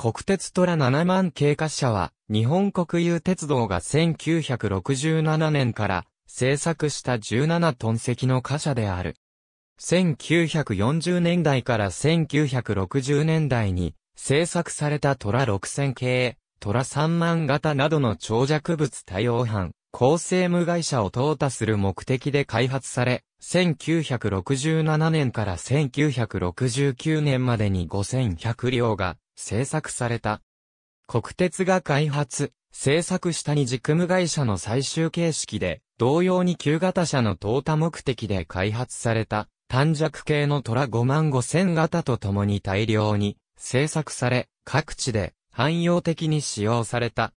国鉄虎7万系滑車は、日本国有鉄道が1967年から製作した17トン積の貨車である。1940年代から1960年代に製作された虎6000系、虎3万型などの長尺物多様版、構成無害者を淘汰する目的で開発され、1967年から1969年までに5100両が制作された。国鉄が開発、制作した二軸無会社の最終形式で、同様に旧型車の淘汰目的で開発された、短尺系の虎5万5千型と共に大量に制作され、各地で汎用的に使用された。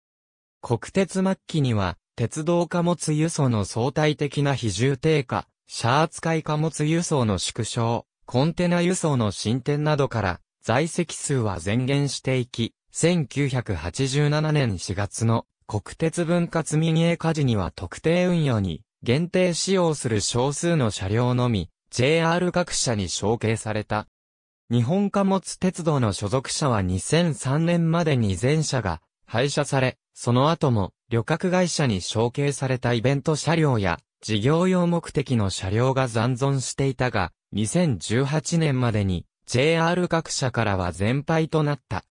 国鉄末期には、鉄道貨物輸送の相対的な比重低下、シャア扱い貨物輸送の縮小、コンテナ輸送の進展などから、在籍数は前減していき、1987年4月の国鉄分割民営火事には特定運用に限定使用する少数の車両のみ、JR 各社に承継された。日本貨物鉄道の所属者は2003年までに全社が廃車され、その後も旅客会社に承継されたイベント車両や事業用目的の車両が残存していたが、2018年までに JR 各社からは全廃となった。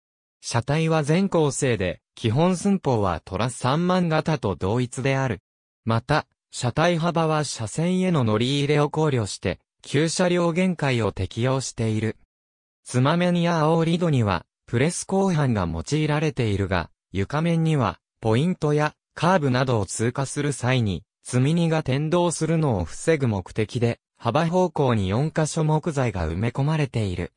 車体は全構成で、基本寸法はトラ3万型と同一である。また、車体幅は車線への乗り入れを考慮して、旧車両限界を適用している。つまめにやリりドには、プレス後半が用いられているが、床面には、ポイントやカーブなどを通過する際に、積み荷が転動するのを防ぐ目的で、幅方向に4箇所木材が埋め込まれている。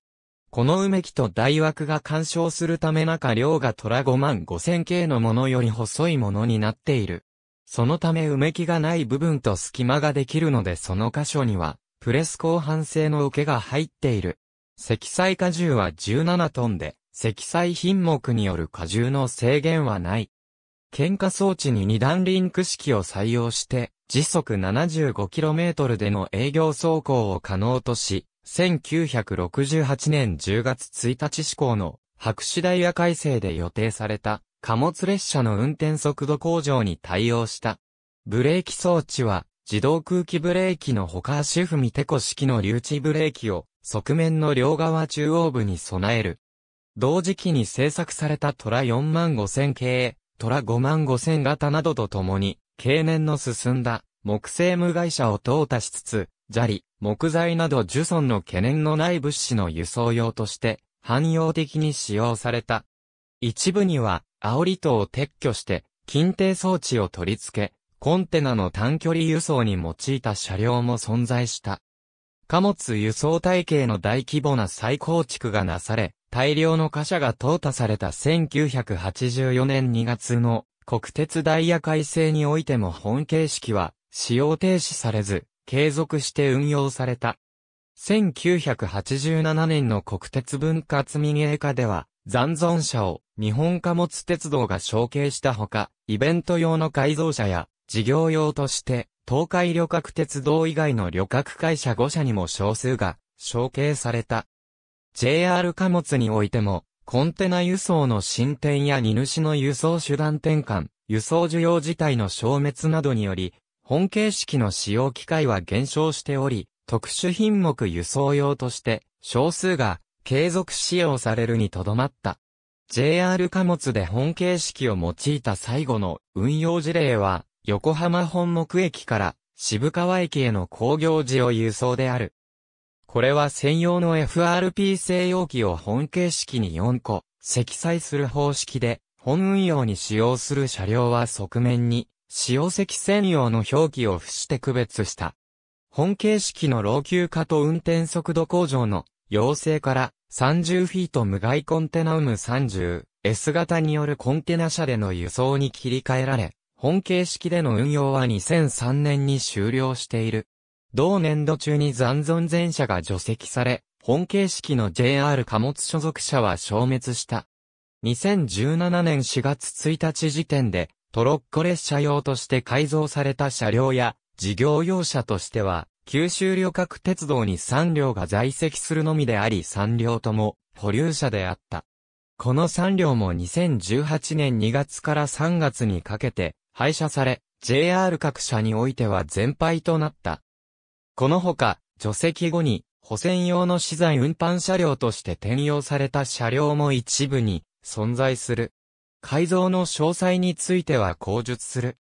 この埋め木と大枠が干渉するため中量が虎5万5000系のものより細いものになっている。そのため埋め木がない部分と隙間ができるのでその箇所には、プレス後半製の受けが入っている。積載荷重は17トンで、積載品目による荷重の制限はない。喧嘩装置に二段リンク式を採用して、時速 75km での営業走行を可能とし、1968年10月1日施行の白紙ダイヤ改正で予定された貨物列車の運転速度向上に対応した。ブレーキ装置は自動空気ブレーキのほか足踏みテコ式の留置ブレーキを側面の両側中央部に備える。同時期に製作されたトラ4万5000系、トラ5万5000型などとともに経年の進んだ木製無害者を淘汰しつつ、砂利、木材など樹村の懸念のない物資の輸送用として、汎用的に使用された。一部には、煽リトを撤去して、禁定装置を取り付け、コンテナの短距離輸送に用いた車両も存在した。貨物輸送体系の大規模な再構築がなされ、大量の貨車が淘汰された1984年2月の国鉄ダイヤ改正においても本形式は使用停止されず、継続して運用された。1987年の国鉄分割民営化では、残存車を日本貨物鉄道が承継したほか、イベント用の改造車や事業用として、東海旅客鉄道以外の旅客会社5社にも少数が承継された。JR 貨物においても、コンテナ輸送の進展や荷主の輸送手段転換、輸送需要自体の消滅などにより、本形式の使用機会は減少しており、特殊品目輸送用として、少数が継続使用されるにとどまった。JR 貨物で本形式を用いた最後の運用事例は、横浜本木駅から渋川駅への工業時を輸送である。これは専用の FRP 製容器を本形式に4個、積載する方式で、本運用に使用する車両は側面に、使用席専用の表記を付して区別した。本形式の老朽化と運転速度向上の要請から30フィート無害コンテナウム 30S 型によるコンテナ車での輸送に切り替えられ、本形式での運用は2003年に終了している。同年度中に残存全車が除籍され、本形式の JR 貨物所属者は消滅した。2017年4月1日時点で、トロッコ列車用として改造された車両や、事業用車としては、九州旅客鉄道に3両が在籍するのみであり3両とも保留車であった。この3両も2018年2月から3月にかけて廃車され、JR 各社においては全廃となった。このほか、除籍後に保線用の資材運搬車両として転用された車両も一部に存在する。改造の詳細については口述する。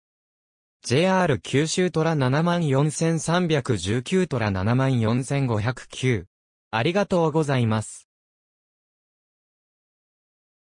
JR 九州トラ74319トラ74509。ありがとうございます。